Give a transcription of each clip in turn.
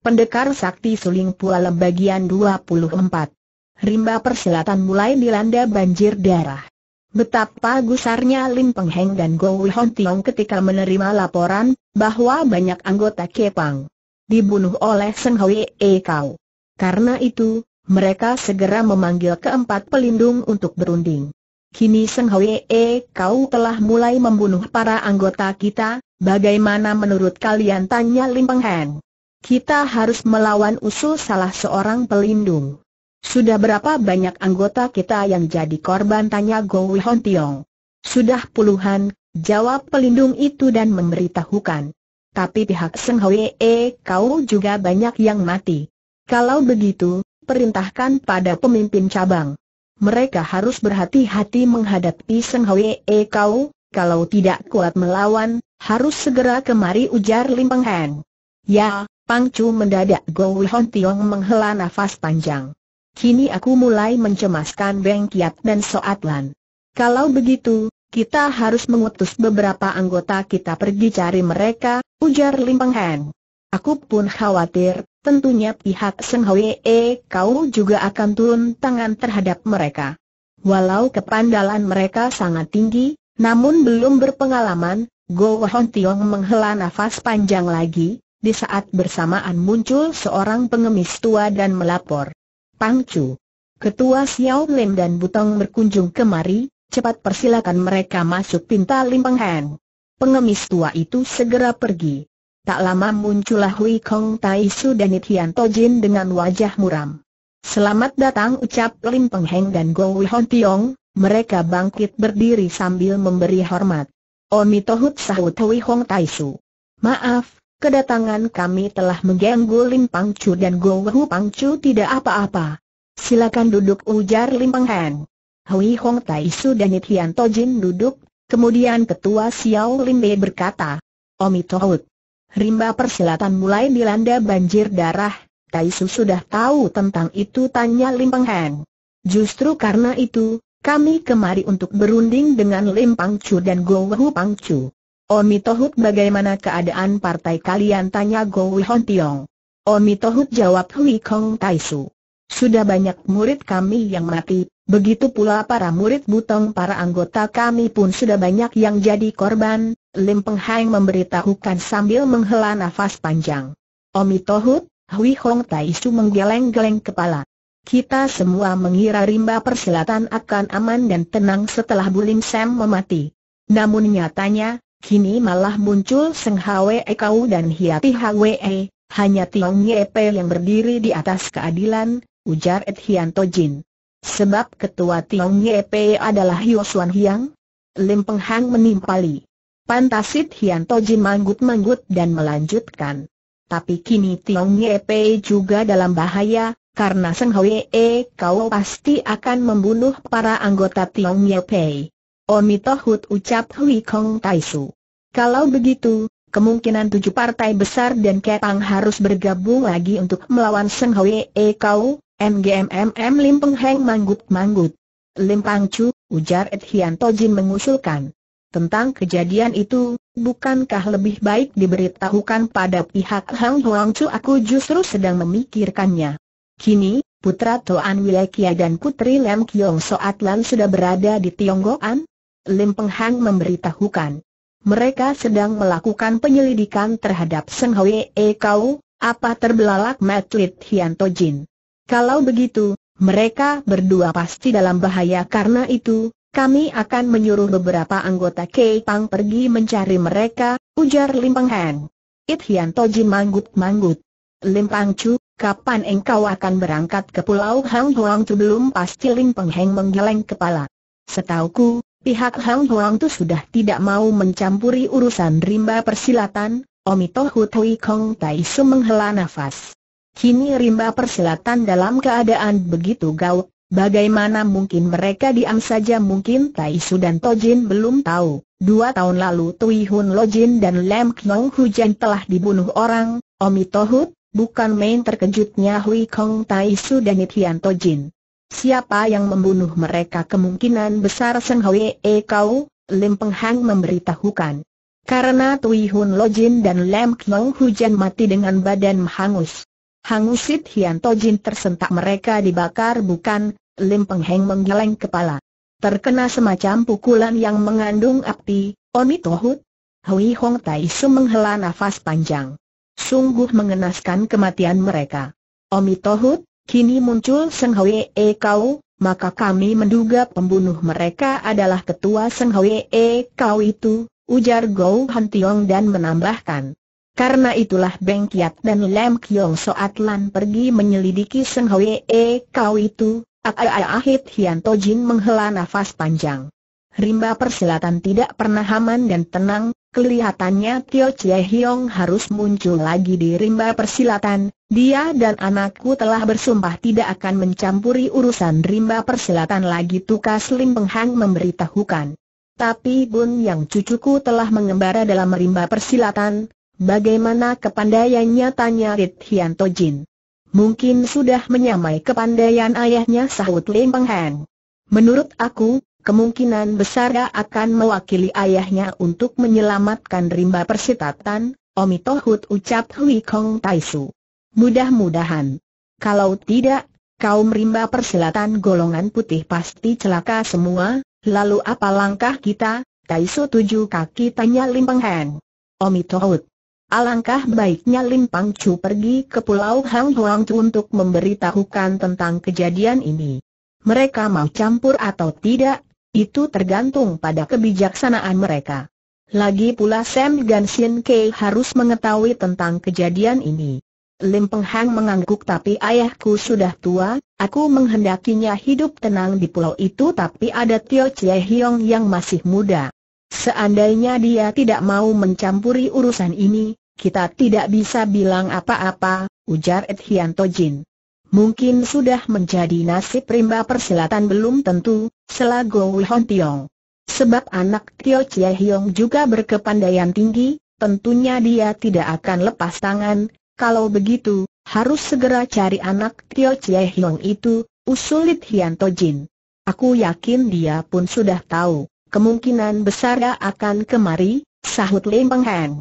Pendekar Sakti Suling Pualem bagian 24. Rimba perselatan mulai dilanda banjir darah. Betapa gusarnya Lim Peng Heng dan Go Hon Tiong ketika menerima laporan bahwa banyak anggota Kepang dibunuh oleh Seng E Kau. Karena itu, mereka segera memanggil keempat pelindung untuk berunding. Kini Seng E Kau telah mulai membunuh para anggota kita, bagaimana menurut kalian tanya Lim Peng Heng. Kita harus melawan usul salah seorang pelindung. Sudah berapa banyak anggota kita yang jadi korban tanya Go Wihon Tiong. Sudah puluhan, jawab pelindung itu dan memberitahukan. Tapi pihak Seng Hwee kau juga banyak yang mati. Kalau begitu, perintahkan pada pemimpin cabang. Mereka harus berhati-hati menghadapi Seng Hwee kau, kalau tidak kuat melawan, harus segera kemari ujar Lim Peng Heng. Ya, Pang Chu mendadak Goh Hon Tiong menghela nafas panjang. Kini aku mulai mencemaskan Beng Kiat dan Soat Lan. Kalau begitu, kita harus mengutus beberapa anggota kita pergi cari mereka, ujar Lim Peng Heng. Aku pun khawatir, tentunya pihak Seng Hwee kau juga akan turun tangan terhadap mereka. Walau kepandalan mereka sangat tinggi, namun belum berpengalaman, Go Hon Tiong menghela nafas panjang lagi, di saat bersamaan muncul seorang pengemis tua dan melapor. Pang Chu. Ketua Xiao Lim dan Butong berkunjung kemari, cepat persilakan mereka masuk pinta Lim Peng Heng. Pengemis tua itu segera pergi. Tak lama muncullah Hui Kong Tai Su dan Itian Tojin dengan wajah muram. Selamat datang ucap Lim Peng Heng dan Go Wei Hon Tiong, mereka bangkit berdiri sambil memberi hormat. Omi Tohut sahut Hui Hong Tai Su. Maaf, kedatangan kami telah mengganggu Lim Pangcu dan Go Wu Pangcu tidak apa-apa. Silakan duduk ujar Lim Han. Hui Hong Tai Su dan To Tojin duduk, kemudian ketua Xiao Lim Bei berkata, Omi Tohut. Rimba persilatan mulai dilanda banjir darah, Tai Su sudah tahu tentang itu tanya Lim Han. Justru karena itu, kami kemari untuk berunding dengan Lim Pangcu dan Go Wu Pangcu. Omi Tohut bagaimana keadaan partai kalian tanya Gowi Hon Tiong. Omi Tohut jawab Hui Kong Taisu. Sudah banyak murid kami yang mati, begitu pula para murid butong para anggota kami pun sudah banyak yang jadi korban, Lim Peng Heng memberitahukan sambil menghela nafas panjang. Omi Tohut, Hui Hong Taisu menggeleng-geleng kepala. Kita semua mengira rimba persilatan akan aman dan tenang setelah Bulim Sam memati. Namun nyatanya, Kini malah muncul Seng Hwe Kau dan Hiati Hwe, e, hanya Tiong Yepe yang berdiri di atas keadilan, ujar Et Hian Jin. Sebab ketua Tiong Yepe adalah Yosuan Hiang? Lim Peng Hang menimpali. Pantasit Hian Jin manggut-manggut dan melanjutkan. Tapi kini Tiong Yepe juga dalam bahaya, karena Seng Hwe e, Kau pasti akan membunuh para anggota Tiong Yepe. Omitohut ucap Hui Kong Taisu. Kalau begitu, kemungkinan tujuh partai besar dan Ketang harus bergabung lagi untuk melawan Seng Hwe E Kau, MGMMM Lim Peng Heng Manggut Manggut. Lim Pang Chu, ujar Ed Hian Tojin mengusulkan. Tentang kejadian itu, bukankah lebih baik diberitahukan pada pihak Hang Huang Chu aku justru sedang memikirkannya. Kini, putra Toan Wilekia dan putri Lem Kiong Soatlan sudah berada di Tionggoan, Lim Peng Hang memberitahukan. Mereka sedang melakukan penyelidikan terhadap Seng E Kau, apa terbelalak Matlit To Jin. Kalau begitu, mereka berdua pasti dalam bahaya karena itu, kami akan menyuruh beberapa anggota Kei Pang pergi mencari mereka, ujar Lim Peng Hang. It To Jin manggut-manggut. Lim Pang Chu, kapan engkau akan berangkat ke Pulau Hang Huang belum pasti Lim Peng Hang menggeleng kepala. Setauku, Pihak Hang Huang Tu sudah tidak mau mencampuri urusan rimba persilatan, Tohu Tui Kong Tai Su menghela nafas. Kini rimba persilatan dalam keadaan begitu gawat, bagaimana mungkin mereka diam saja mungkin Tai Su dan Tojin belum tahu. Dua tahun lalu Tui Hun Lojin dan Lam Knong Hujan telah dibunuh orang, Omi Tohu, bukan main terkejutnya Hui Kong Tai Su dan Nithian Tojin. Siapa yang membunuh mereka kemungkinan besar Seng E Kau, Lim Peng Hang memberitahukan. Karena Tui Hun Lo Jin dan Lam Kiong Hujan mati dengan badan hangus. Hangusit Hian To Jin tersentak mereka dibakar bukan, Lim Peng Hang menggeleng kepala. Terkena semacam pukulan yang mengandung api, Oni Tohut. Hui Hong Tai Su menghela nafas panjang. Sungguh mengenaskan kematian mereka. Omi Tohut, Kini muncul Seng E Kau, maka kami menduga pembunuh mereka adalah ketua Seng E Kau itu, ujar Gou Han Tiong dan menambahkan. Karena itulah Beng Kiat dan Lam Kiong Soat Lan pergi menyelidiki Seng E Kau itu, Ahit Hian To Jin menghela nafas panjang. Rimba persilatan tidak pernah aman dan tenang, kelihatannya Tio Chie Hiong harus muncul lagi di rimba persilatan, dia dan anakku telah bersumpah tidak akan mencampuri urusan rimba persilatan lagi Tukas Lim Peng Penghang memberitahukan. Tapi Bun yang cucuku telah mengembara dalam rimba persilatan, bagaimana kepandaiannya tanya Rit Hian Jin. Mungkin sudah menyamai kepandaian ayahnya sahut Lim Penghang. Menurut aku, kemungkinan besar akan mewakili ayahnya untuk menyelamatkan rimba persilatan, Omitohut ucap Hui Kong Taisu. Mudah-mudahan. Kalau tidak, kaum rimba persilatan golongan putih pasti celaka semua, lalu apa langkah kita, Taiso tujuh kaki tanya Lim Peng Heng. Omitohut. Alangkah baiknya Lim Chu pergi ke Pulau Hang Huang Chu untuk memberitahukan tentang kejadian ini. Mereka mau campur atau tidak, itu tergantung pada kebijaksanaan mereka. Lagi pula Sam Sin Kei harus mengetahui tentang kejadian ini. Lim Peng Hang mengangguk tapi ayahku sudah tua, aku menghendakinya hidup tenang di pulau itu tapi ada Tio Chie Hiong yang masih muda. Seandainya dia tidak mau mencampuri urusan ini, kita tidak bisa bilang apa-apa, ujar Ed Hian Tojin. Mungkin sudah menjadi nasib rimba persilatan belum tentu, selago Hon Tiong. Sebab anak Tio Chie Hiong juga berkepandaian tinggi, tentunya dia tidak akan lepas tangan, kalau begitu, harus segera cari anak Tio Chie Hiong itu, usulit Hian Jin. Aku yakin dia pun sudah tahu, kemungkinan besar dia akan kemari, sahut Lim Peng Heng.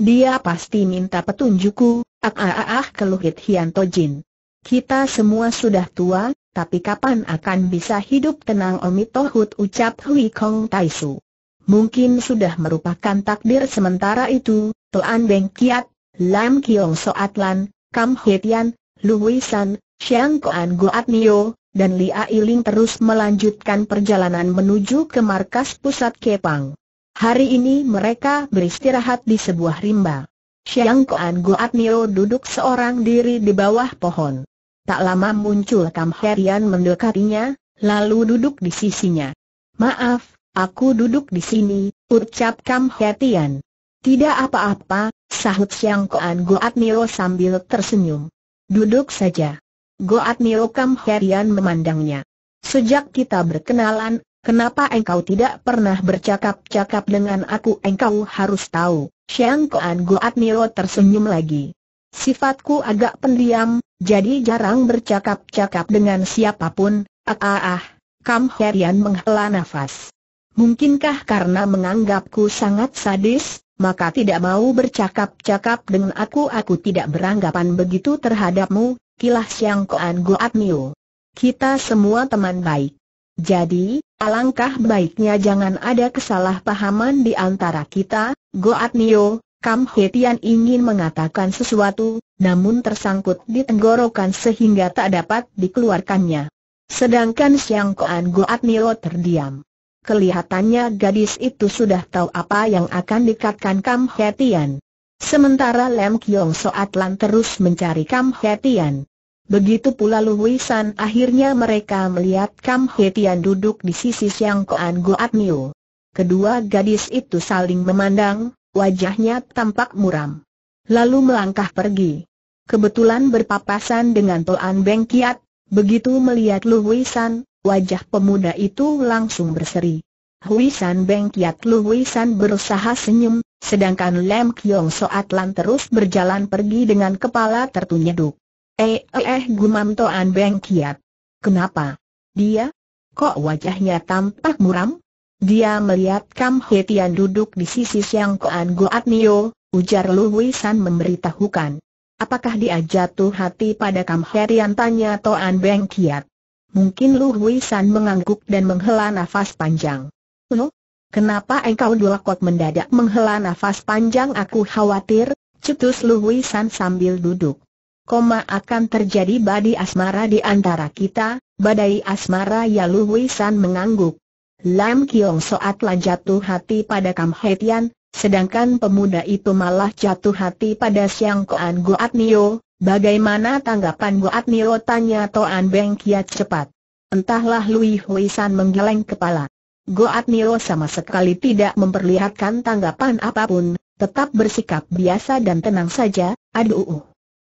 Dia pasti minta petunjukku, ah ah ah, ah keluhit Hian Jin. Kita semua sudah tua, tapi kapan akan bisa hidup tenang Omi Tohut? ucap Hui Kong Taisu. Mungkin sudah merupakan takdir sementara itu, Tuan Beng Kiat, Lam Kiong Soat Lan, Kam Hei Tian, Lu Wei San, Xiang Koan Goat Nio, dan Li Ailing terus melanjutkan perjalanan menuju ke markas pusat Kepang. Hari ini mereka beristirahat di sebuah rimba. Xiang Koan Goat Nio duduk seorang diri di bawah pohon. Tak lama muncul Kam Tian mendekatinya, lalu duduk di sisinya. Maaf, aku duduk di sini, ucap Kam Tian. Tidak apa-apa, Sahut Siang Koan Goat Nio sambil tersenyum. Duduk saja. Goat Nio Kam Herian memandangnya. Sejak kita berkenalan, kenapa engkau tidak pernah bercakap-cakap dengan aku? Engkau harus tahu. Siang Koan Goat Nio tersenyum lagi. Sifatku agak pendiam, jadi jarang bercakap-cakap dengan siapapun. Ah ah ah, Kam Herian menghela nafas. Mungkinkah karena menganggapku sangat sadis? maka tidak mau bercakap-cakap dengan aku aku tidak beranggapan begitu terhadapmu, kilah Siang Koan Goat Mio. Kita semua teman baik. Jadi, alangkah baiknya jangan ada kesalahpahaman di antara kita, Goat Nio, Kam Hetian ingin mengatakan sesuatu, namun tersangkut di tenggorokan sehingga tak dapat dikeluarkannya. Sedangkan Siang Koan Goat Nio terdiam. Kelihatannya gadis itu sudah tahu apa yang akan dikatakan Kam Hetian. Sementara Lam Kiong Soatlan terus mencari Kam Hetian. Begitu pula Lu Wisan akhirnya mereka melihat Kam Hetian duduk di sisi Siang Koan Goat Miu. Kedua gadis itu saling memandang, wajahnya tampak muram. Lalu melangkah pergi. Kebetulan berpapasan dengan Toan Beng Kiat, begitu melihat Lu Wisan, Wajah pemuda itu langsung berseri. Hui San Beng Kiat Lu Hui San berusaha senyum, sedangkan Lem Kiong Soat Lan terus berjalan pergi dengan kepala tertunyeduk. Eh eh eh gumam Toan Beng Kiat. Kenapa? Dia? Kok wajahnya tampak muram? Dia melihat Kam He Tian duduk di sisi Siang Koan Goat Nio, ujar Lu Hui San memberitahukan. Apakah dia jatuh hati pada Kam He Tian tanya Toan Beng Kiat. Mungkin Lu Hui San mengangguk dan menghela nafas panjang. Lu, kenapa engkau dua kot mendadak menghela nafas panjang aku khawatir, cetus Lu Hui San sambil duduk. Koma akan terjadi badai asmara di antara kita, badai asmara ya Lu Hui San mengangguk. Lam Kiong soatlah jatuh hati pada Kam Tian, sedangkan pemuda itu malah jatuh hati pada Siang Koan Goat Nio, Bagaimana tanggapan Goat Nio tanya Toan Beng kiat cepat. Entahlah Lui Hui San menggeleng kepala. Goat Nio sama sekali tidak memperlihatkan tanggapan apapun, tetap bersikap biasa dan tenang saja, aduh.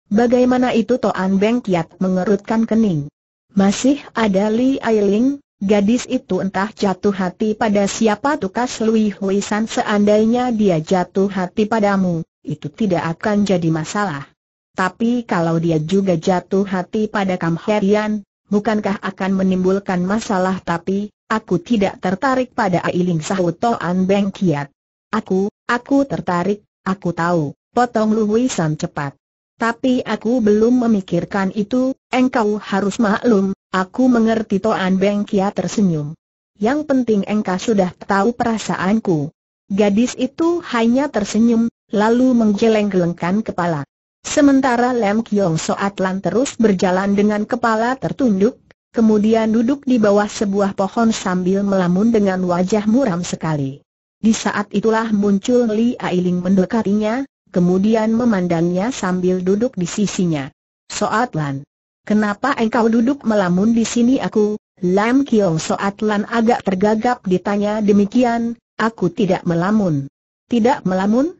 Bagaimana itu Toan Beng kiat mengerutkan kening. Masih ada Li Ailing, Gadis itu entah jatuh hati pada siapa tukas Lui Hui San seandainya dia jatuh hati padamu, itu tidak akan jadi masalah. Tapi kalau dia juga jatuh hati pada Kam Herian, bukankah akan menimbulkan masalah tapi, aku tidak tertarik pada Ailing sahut Toan Beng Kiat. Aku, aku tertarik, aku tahu, potong Luwisan cepat. Tapi aku belum memikirkan itu, engkau harus maklum, aku mengerti Toan Beng Kiat tersenyum. Yang penting engkau sudah tahu perasaanku. Gadis itu hanya tersenyum, lalu menggeleng-gelengkan kepala. Sementara Lem Kiong Soatlan terus berjalan dengan kepala tertunduk, kemudian duduk di bawah sebuah pohon sambil melamun dengan wajah muram sekali. Di saat itulah muncul Li Ailing mendekatinya, kemudian memandangnya sambil duduk di sisinya. Soatlan, kenapa engkau duduk melamun di sini aku? Lam Kiong Soatlan agak tergagap ditanya demikian, aku tidak melamun. Tidak melamun?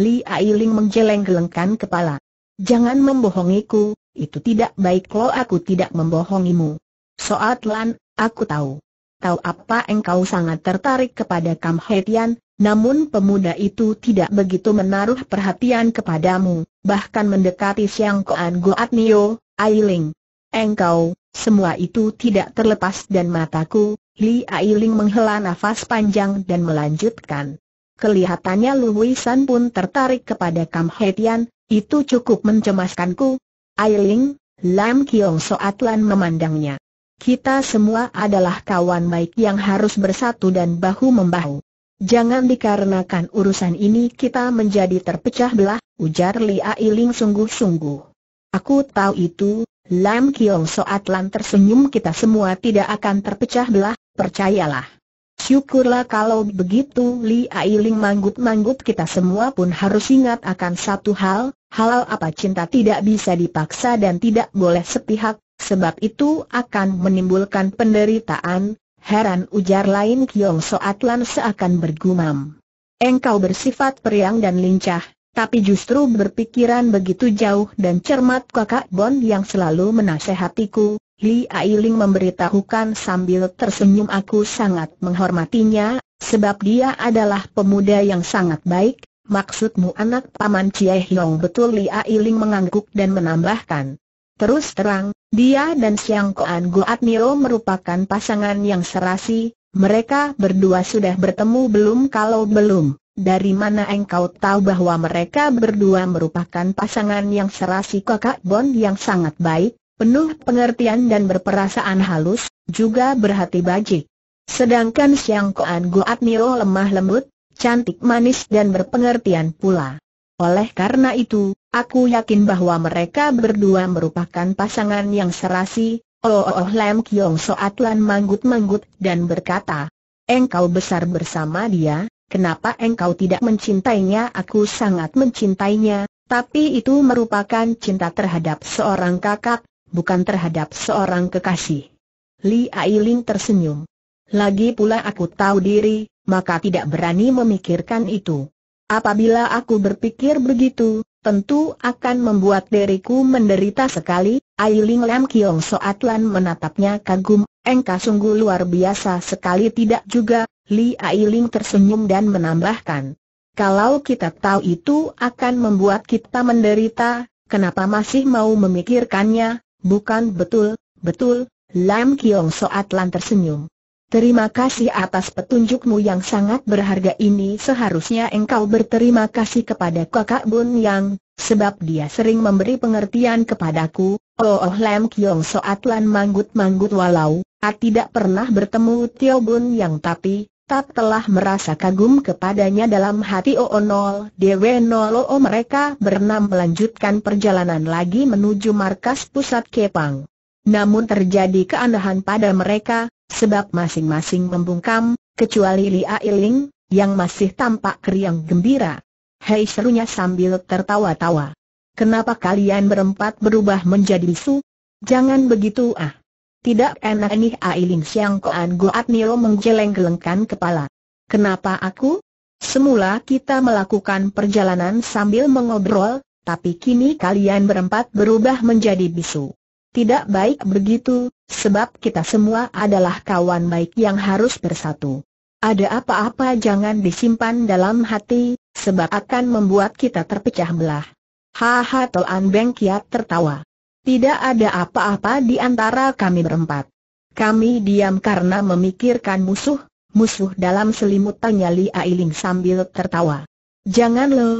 Li Ailing menjeleng gelengkan kepala. Jangan membohongiku, itu tidak baik kalau aku tidak membohongimu. Soat Lan, aku tahu. Tahu apa engkau sangat tertarik kepada Kam Hetian, namun pemuda itu tidak begitu menaruh perhatian kepadamu, bahkan mendekati Siang Koan Goat Nio, Ailing. Engkau, semua itu tidak terlepas dan mataku, Li Ailing menghela nafas panjang dan melanjutkan. Kelihatannya Lu Wisan pun tertarik kepada Kam Hetian, itu cukup mencemaskanku. Ailing, Lam Kiong Soatlan memandangnya. Kita semua adalah kawan baik yang harus bersatu dan bahu-membahu. Jangan dikarenakan urusan ini kita menjadi terpecah belah, ujar Li Ailing sungguh-sungguh. Aku tahu itu, Lam Kiong Soatlan tersenyum kita semua tidak akan terpecah belah, percayalah. Syukurlah kalau begitu Li Ailing manggut-manggut kita semua pun harus ingat akan satu hal, halal apa cinta tidak bisa dipaksa dan tidak boleh sepihak, sebab itu akan menimbulkan penderitaan, heran ujar lain Kiong Soatlan seakan bergumam. Engkau bersifat periang dan lincah, tapi justru berpikiran begitu jauh dan cermat kakak Bon yang selalu menasehatiku, Li Ailing memberitahukan sambil tersenyum aku sangat menghormatinya, sebab dia adalah pemuda yang sangat baik, maksudmu anak paman Cie Hiong betul Li Ailing mengangguk dan menambahkan. Terus terang, dia dan Siang Koan Goat Nio merupakan pasangan yang serasi, mereka berdua sudah bertemu belum kalau belum. Dari mana engkau tahu bahwa mereka berdua merupakan pasangan yang serasi kakak Bon yang sangat baik? penuh pengertian dan berperasaan halus, juga berhati bajik. Sedangkan Siang Koan Goat Nio lemah lembut, cantik manis dan berpengertian pula. Oleh karena itu, aku yakin bahwa mereka berdua merupakan pasangan yang serasi, Oh, oh, oh Lam Kiong Soat Lan manggut-manggut dan berkata, Engkau besar bersama dia, kenapa engkau tidak mencintainya? Aku sangat mencintainya, tapi itu merupakan cinta terhadap seorang kakak, bukan terhadap seorang kekasih. Li Ailing tersenyum. Lagi pula aku tahu diri, maka tidak berani memikirkan itu. Apabila aku berpikir begitu, tentu akan membuat diriku menderita sekali. Ailing Lam Kiong Soat menatapnya kagum, engkau sungguh luar biasa sekali tidak juga, Li Ailing tersenyum dan menambahkan. Kalau kita tahu itu akan membuat kita menderita, kenapa masih mau memikirkannya, Bukan betul, betul, Lam Kiong Soat Lan tersenyum. Terima kasih atas petunjukmu yang sangat berharga ini seharusnya engkau berterima kasih kepada kakak Bun Yang, sebab dia sering memberi pengertian kepadaku, oh, oh Lam Kiong Soat Lan manggut-manggut walau, At ah, tidak pernah bertemu Tio Bun Yang tapi, Tetap telah merasa kagum kepadanya dalam hati Oonol, Dewe OO mereka berenam melanjutkan perjalanan lagi menuju markas pusat Kepang. Namun terjadi keanehan pada mereka, sebab masing-masing membungkam, kecuali Lia Iling, yang masih tampak keriang gembira. Hei serunya sambil tertawa-tawa. Kenapa kalian berempat berubah menjadi su? Jangan begitu ah. Tidak enak nih Ailin Siang Koan Goat Nio menggeleng-gelengkan kepala. Kenapa aku? Semula kita melakukan perjalanan sambil mengobrol, tapi kini kalian berempat berubah menjadi bisu. Tidak baik begitu, sebab kita semua adalah kawan baik yang harus bersatu. Ada apa-apa jangan disimpan dalam hati, sebab akan membuat kita terpecah belah. Haha An Beng Kiat tertawa. Tidak ada apa-apa di antara kami berempat. Kami diam karena memikirkan musuh, musuh dalam selimut tanya Li Ailing sambil tertawa. Jangan lo,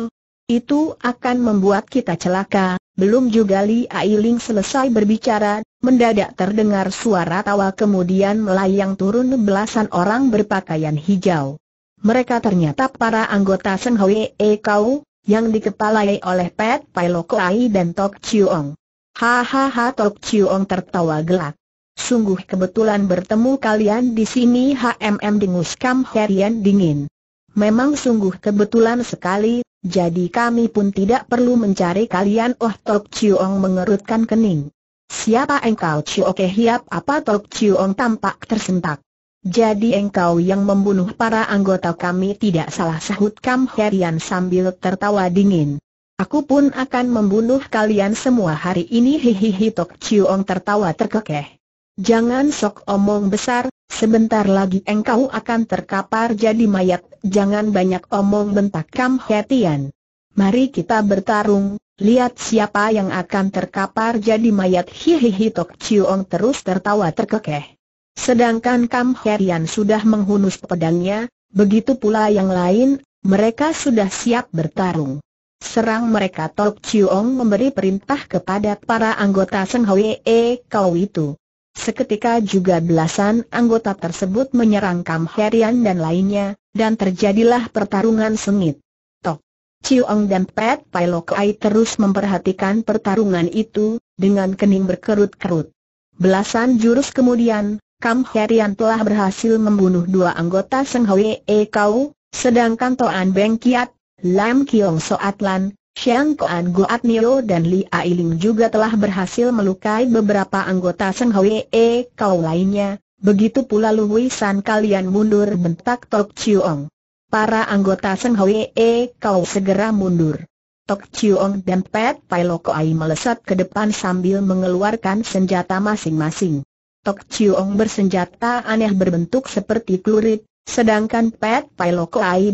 itu akan membuat kita celaka. Belum juga Li Ailing selesai berbicara, mendadak terdengar suara tawa kemudian melayang turun belasan orang berpakaian hijau. Mereka ternyata para anggota Seng Hwee Kau, yang dikepalai oleh Pat Pai Lokoai dan Tok Ong. Hahaha Tok Chiong tertawa gelak. Sungguh kebetulan bertemu kalian di sini HMM dengus Kam Herian dingin. Memang sungguh kebetulan sekali, jadi kami pun tidak perlu mencari kalian Oh Tok Chiong mengerutkan kening. Siapa engkau Chioke Hiap apa Tok Chiong tampak tersentak. Jadi engkau yang membunuh para anggota kami tidak salah sahut Kam Herian sambil tertawa dingin. Aku pun akan membunuh kalian semua hari ini hihihi Tok Chiong tertawa terkekeh. Jangan sok omong besar, sebentar lagi engkau akan terkapar jadi mayat, jangan banyak omong bentak Kam Hetian. Mari kita bertarung, lihat siapa yang akan terkapar jadi mayat hihihi Tok Chiong terus tertawa terkekeh. Sedangkan Kam Hetian sudah menghunus pedangnya, begitu pula yang lain, mereka sudah siap bertarung. Serang mereka Tok Chiong memberi perintah kepada para anggota Seng E Kau itu. Seketika juga belasan anggota tersebut menyerang Kam Herian dan lainnya, dan terjadilah pertarungan sengit. Tok Chiong dan Pat Pai Ai terus memperhatikan pertarungan itu, dengan kening berkerut-kerut. Belasan jurus kemudian, Kam Herian telah berhasil membunuh dua anggota Seng E Kau, sedangkan Toan Beng Kiat Lam Kiong Soat Lan, Xiang Koan Goat Nio dan Li Ailing juga telah berhasil melukai beberapa anggota Seng Hwee Kau lainnya, begitu pula Lu San kalian mundur bentak Tok Chiong. Para anggota Seng Hwee Kau segera mundur. Tok Chiong dan Pet Pai Ai melesat ke depan sambil mengeluarkan senjata masing-masing. Tok Chiong bersenjata aneh berbentuk seperti klurit, Sedangkan Pat Pai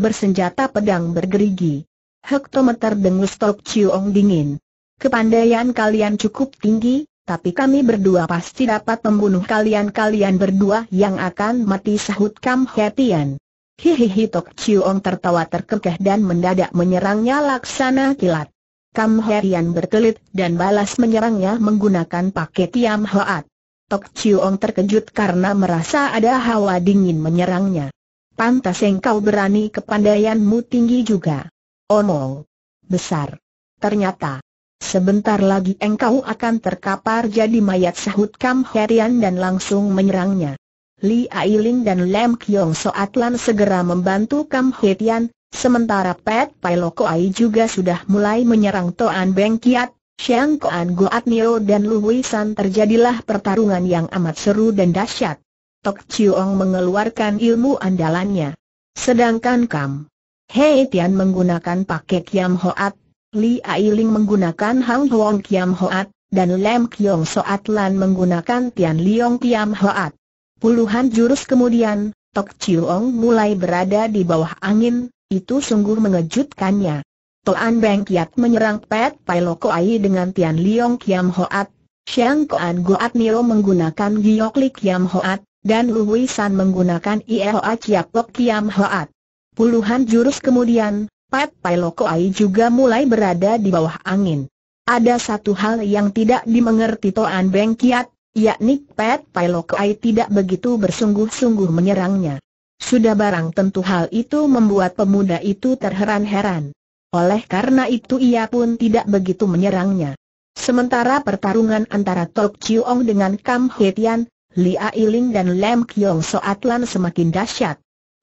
bersenjata pedang bergerigi. Hektometer dengus Tok Chiong dingin. Kepandaian kalian cukup tinggi, tapi kami berdua pasti dapat membunuh kalian-kalian berdua yang akan mati sahut Kam Hetian. Hihihi Tok Chiong tertawa terkekeh dan mendadak menyerangnya laksana kilat. Kam Hetian berkelit dan balas menyerangnya menggunakan paket Yam Hoat. Tok Chiong terkejut karena merasa ada hawa dingin menyerangnya. Pantas engkau berani kepandaianmu tinggi juga. Omong. Besar. Ternyata. Sebentar lagi engkau akan terkapar jadi mayat sahut Kam Herian dan langsung menyerangnya. Li Ailing dan Lam Kiong Soatlan segera membantu Kam Herian, sementara Pet Pai Loko Ai juga sudah mulai menyerang Toan Beng Kiat, Xiang Koan Goat Nio dan Lu San terjadilah pertarungan yang amat seru dan dahsyat. Tok Chiong mengeluarkan ilmu andalannya. Sedangkan Kam Hei Tian menggunakan pakai Kiam Hoat, Li Ailing menggunakan Hang Huang Kiam Hoat, dan Lem Kiong Soat Lan menggunakan Tian Liong Kiam Hoat. Puluhan jurus kemudian, Tok Chiong mulai berada di bawah angin, itu sungguh mengejutkannya. Toan Beng Kiat menyerang Pet Pai Loko Ai dengan Tian Liong Kiam Hoat, Xiang Koan Goat Niro menggunakan Giok Li Kiam Hoat, dan Hui San menggunakan Chiap Lok Kiam Hoat. Puluhan jurus kemudian, Pat Pai Ai juga mulai berada di bawah angin. Ada satu hal yang tidak dimengerti Toan Beng Kiat, yakni Pat Pai Ai tidak begitu bersungguh-sungguh menyerangnya. Sudah barang tentu hal itu membuat pemuda itu terheran-heran. Oleh karena itu ia pun tidak begitu menyerangnya. Sementara pertarungan antara Tok Chiu Ong dengan Kam He Tian, Lia Iling dan Lam Kiong Soatlan semakin dahsyat.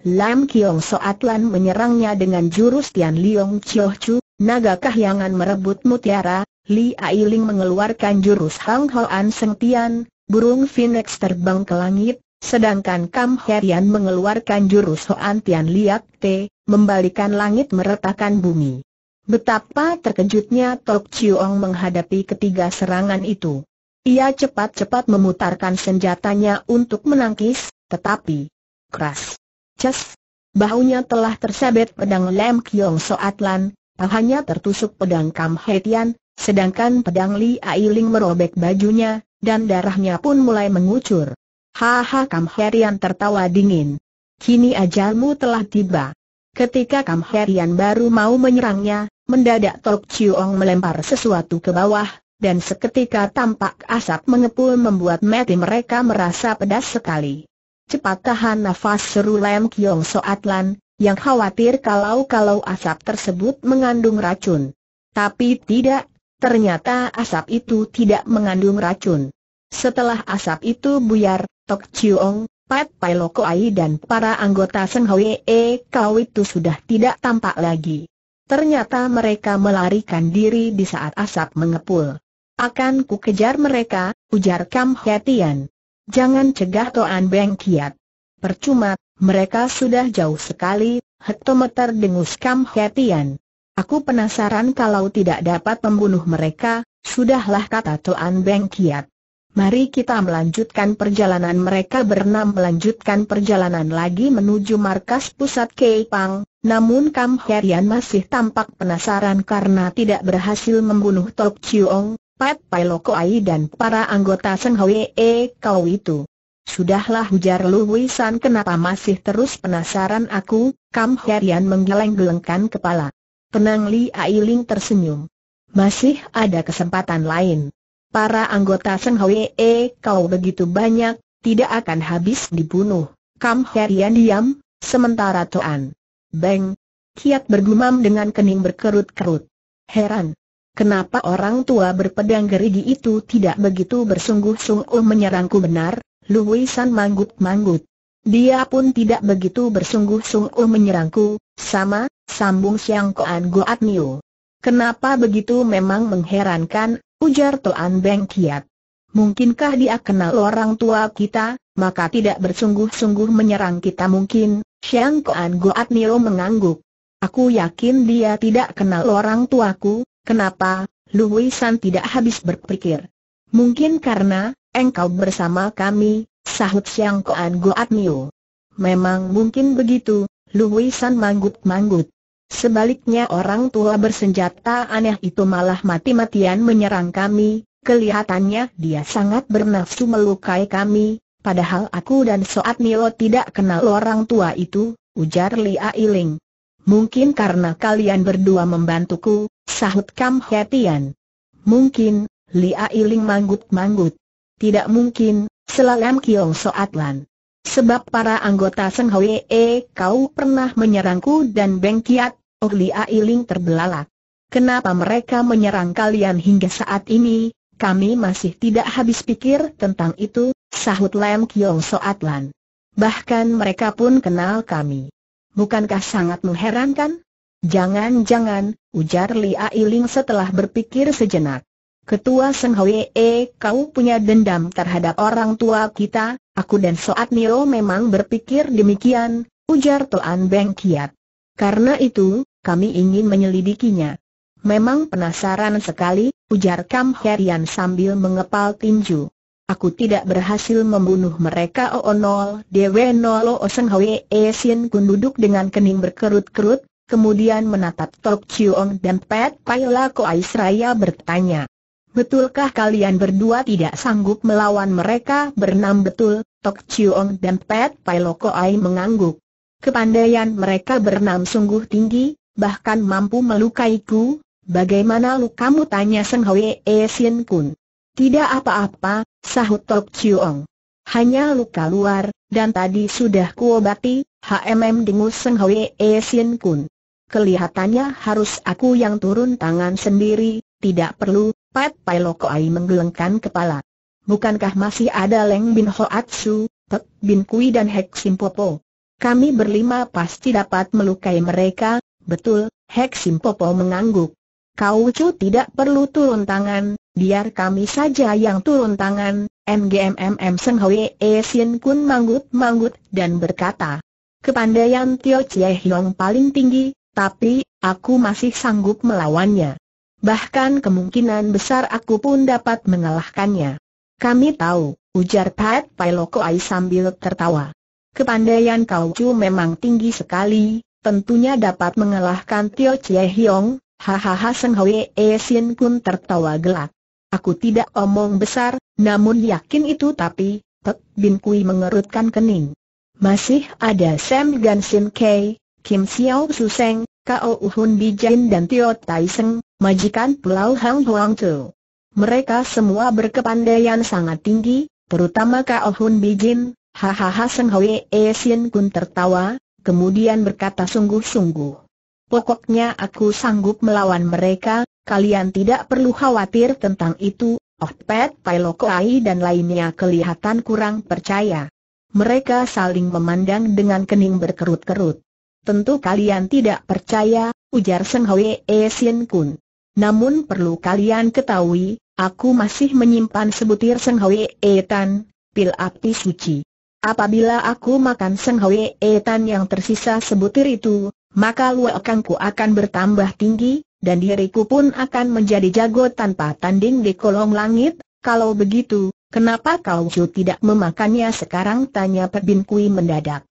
Lam Kiong Soatlan menyerangnya dengan jurus Tian Liong Chiu Chu, naga kahyangan merebut mutiara, Li Ailing mengeluarkan jurus Hang Hoan Seng Tian, burung Phoenix terbang ke langit, sedangkan Kam Herian mengeluarkan jurus Hoan Tian Liak Te, membalikan langit meretakan bumi. Betapa terkejutnya Tok Chiu Ong menghadapi ketiga serangan itu. Ia cepat-cepat memutarkan senjatanya untuk menangkis, tetapi keras. Ces! Bahunya telah tersabet pedang Lam Kiong Soatlan, pahanya tertusuk pedang Kam Haitian, sedangkan pedang Li Ailing merobek bajunya, dan darahnya pun mulai mengucur. Haha Kam Haitian tertawa dingin. Kini ajalmu telah tiba. Ketika Kam Haitian baru mau menyerangnya, mendadak Tok Chiu Ong melempar sesuatu ke bawah, dan seketika tampak asap mengepul membuat mati mereka merasa pedas sekali. Cepat tahan nafas seru Lem Kiong Soat Lan, yang khawatir kalau-kalau asap tersebut mengandung racun. Tapi tidak, ternyata asap itu tidak mengandung racun. Setelah asap itu buyar, Tok Chiong, Pat Pai Ai dan para anggota Seng Hwe E Kau itu sudah tidak tampak lagi. Ternyata mereka melarikan diri di saat asap mengepul. Akan ku kejar mereka, ujar Kam Hetian. Jangan cegah Toan Beng Kiat. Percuma, mereka sudah jauh sekali, hektometer dengus Kam Hetian. Aku penasaran kalau tidak dapat membunuh mereka, sudahlah kata Toan Beng Kiat. Mari kita melanjutkan perjalanan mereka berenam melanjutkan perjalanan lagi menuju markas pusat Keipang, namun Kam Herian masih tampak penasaran karena tidak berhasil membunuh Tok Chiong, Pat Pai Ai dan para anggota Seng E kau itu. Sudahlah hujar Lu San kenapa masih terus penasaran aku, Kam Herian menggeleng-gelengkan kepala. Tenang Li Ailing tersenyum. Masih ada kesempatan lain. Para anggota Seng E kau begitu banyak, tidak akan habis dibunuh. Kam Herian diam, sementara Toan. Beng. Kiat bergumam dengan kening berkerut-kerut. Heran. Kenapa orang tua berpedang gerigi itu tidak begitu bersungguh-sungguh menyerangku benar? Luisan manggut-manggut. Dia pun tidak begitu bersungguh-sungguh menyerangku, sama, sambung Siang Koan Goat niu. Kenapa begitu memang mengherankan, ujar Toan Beng Kiat. Mungkinkah dia kenal orang tua kita, maka tidak bersungguh-sungguh menyerang kita mungkin, Siang Koan Goat Nio mengangguk. Aku yakin dia tidak kenal orang tuaku, Kenapa, Lu San tidak habis berpikir. Mungkin karena, engkau bersama kami, sahut Siang Koan Goat Miu. Memang mungkin begitu, Lu San manggut-manggut. Sebaliknya orang tua bersenjata aneh itu malah mati-matian menyerang kami, kelihatannya dia sangat bernafsu melukai kami, padahal aku dan Soat tidak kenal orang tua itu, ujar Lia Iling. Mungkin karena kalian berdua membantuku, Sahut Kam Hetian. Mungkin, Lia Iling manggut-manggut. Tidak mungkin, selalem Kiong Soatlan. Sebab para anggota Seng Hwee kau pernah menyerangku dan Beng Kiat, Oh Lia Iling terbelalak. Kenapa mereka menyerang kalian hingga saat ini, kami masih tidak habis pikir tentang itu, sahut Lam Kiong Soatlan. Bahkan mereka pun kenal kami. Bukankah sangat mengherankan? Jangan-jangan, ujar Li Ailing setelah berpikir sejenak. Ketua Seng Hwee, eh, kau punya dendam terhadap orang tua kita, aku dan Soat Niro memang berpikir demikian, ujar Tuan Beng Kiat. Karena itu, kami ingin menyelidikinya. Memang penasaran sekali, ujar Kam Herian sambil mengepal tinju. Aku tidak berhasil membunuh mereka Oonol Dewe Nolo Oseng Hwee eh, Sin Kun duduk dengan kening berkerut-kerut, kemudian menatap Tok Chiong dan Pet Paila Koai Seraya bertanya. Betulkah kalian berdua tidak sanggup melawan mereka bernam betul? Tok Chiong dan Pet Paila Koai mengangguk. Kepandaian mereka bernam sungguh tinggi, bahkan mampu melukaiku. Bagaimana lukamu tanya Seng Hwee Sin Kun? Tidak apa-apa, sahut Tok Chiong. Hanya luka luar, dan tadi sudah kuobati, HMM Dengu Seng Hwe E Sien Kun. Kelihatannya harus aku yang turun tangan sendiri, tidak perlu, Pat Pai Ai menggelengkan kepala. Bukankah masih ada Leng Bin Hoatsu, Pek Bin Kui dan Hek Popo? Kami berlima pasti dapat melukai mereka, betul, Hek Popo mengangguk. Kau cu tidak perlu turun tangan, biar kami saja yang turun tangan, MGMMM Seng Hwe E Sien Kun manggut-manggut dan berkata, Kepandaian Tio Chie Hiong paling tinggi, tapi, aku masih sanggup melawannya. Bahkan kemungkinan besar aku pun dapat mengalahkannya. Kami tahu, ujar Pat Pai Loko Ai sambil tertawa. Kepandaian Kau Chu memang tinggi sekali, tentunya dapat mengalahkan Tio Chie Hiong, hahaha Seng Hwe E Sin pun tertawa gelak. Aku tidak omong besar, namun yakin itu tapi, Tek Bin Kui mengerutkan kening. Masih ada Sam Gan Sim Kei, Kim Xiao Su Seng, Kao Uhun Bijin dan Tio Tai Seng, majikan Pulau Hang Huang Tu. Mereka semua berkepandaian sangat tinggi, terutama Kao Hun Bijin, hahaha Seng Hwee Sin Kun tertawa, kemudian berkata sungguh-sungguh. Pokoknya aku sanggup melawan mereka, kalian tidak perlu khawatir tentang itu, Oh Pet Pai Lokoai dan lainnya kelihatan kurang percaya. Mereka saling memandang dengan kening berkerut-kerut. Tentu kalian tidak percaya, ujar Seng E Sien Kun. Namun perlu kalian ketahui, aku masih menyimpan sebutir Seng E Tan, pil api suci. Apabila aku makan Seng E Tan yang tersisa sebutir itu, maka luakangku akan bertambah tinggi, dan diriku pun akan menjadi jago tanpa tanding di kolong langit, kalau begitu, Kenapa kau Chu tidak memakannya sekarang? Tanya Pek Kui mendadak.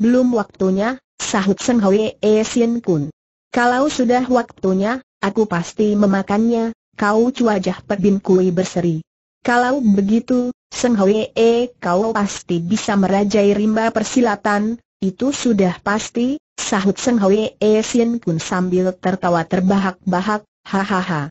Belum waktunya, sahut Seng Hwe E Sien Kun. Kalau sudah waktunya, aku pasti memakannya, kau cuajah Pek Bin Kui berseri. Kalau begitu, Seng Hwe E kau pasti bisa merajai rimba persilatan, itu sudah pasti, sahut Seng Hwe E Sien Kun sambil tertawa terbahak-bahak, hahaha.